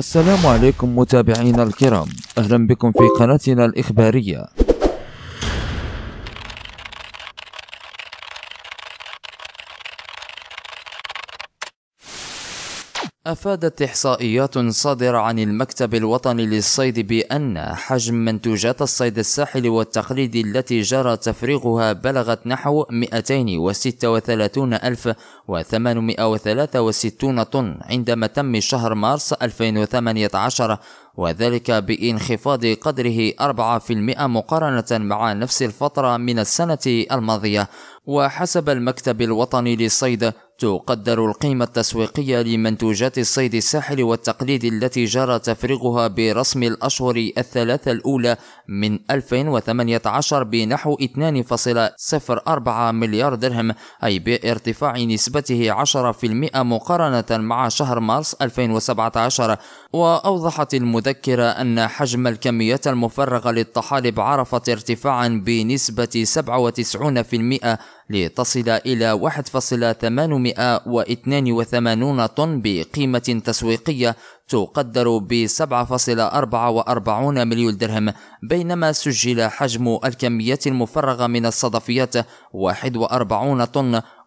السلام عليكم متابعينا الكرام أهلا بكم في قناتنا الإخبارية أفادت إحصائيات صادرة عن المكتب الوطني للصيد بأن حجم منتوجات الصيد الساحلي والتقليدي التي جرى تفريغها بلغت نحو 236863 طن عندما تم شهر مارس 2018 وذلك بانخفاض قدره 4% مقارنة مع نفس الفترة من السنة الماضية وحسب المكتب الوطني للصيد تقدر القيمة التسويقية لمنتوجات الصيد الساحلي والتقليدي التي جرى تفريغها برسم الأشهر الثلاثة الأولى من 2018 بنحو 2.04 مليار درهم أي بارتفاع نسبته 10% مقارنة مع شهر مارس 2017 وأوضحت المذكرة أن حجم الكميات المفرغة للطحالب عرفت ارتفاعا بنسبة 97% لتصل إلى 1.882 طن بقيمة تسويقية تقدر ب 7.44 مليون درهم بينما سجل حجم الكميات المفرغة من الصدفيات 41 طن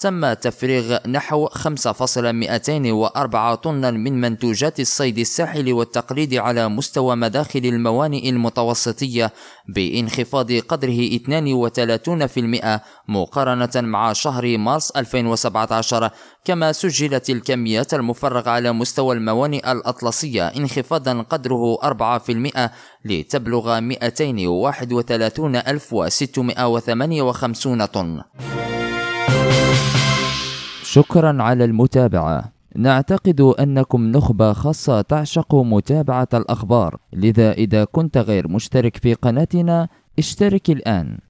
تم تفريغ نحو 5.204 طنا من منتوجات الصيد الساحلي والتقليد على مستوى مداخل الموانئ المتوسطية بانخفاض قدره 32% مقارنة مع شهر مارس 2017 كما سجلت الكميات المفرغة على مستوى الموانئ الأطلسية انخفاضا قدره 4% لتبلغ 231658 طن شكرا على المتابعة نعتقد أنكم نخبة خاصة تعشق متابعة الأخبار لذا إذا كنت غير مشترك في قناتنا اشترك الآن